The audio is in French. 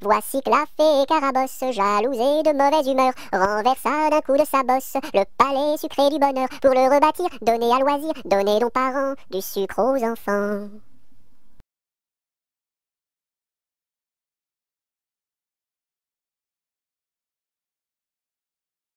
Voici que la fée Carabosse, et de mauvaise humeur, renversa d'un coup de sa bosse le palais sucré du bonheur pour le rebâtir, donner à loisir, donner aux parents du sucre aux enfants.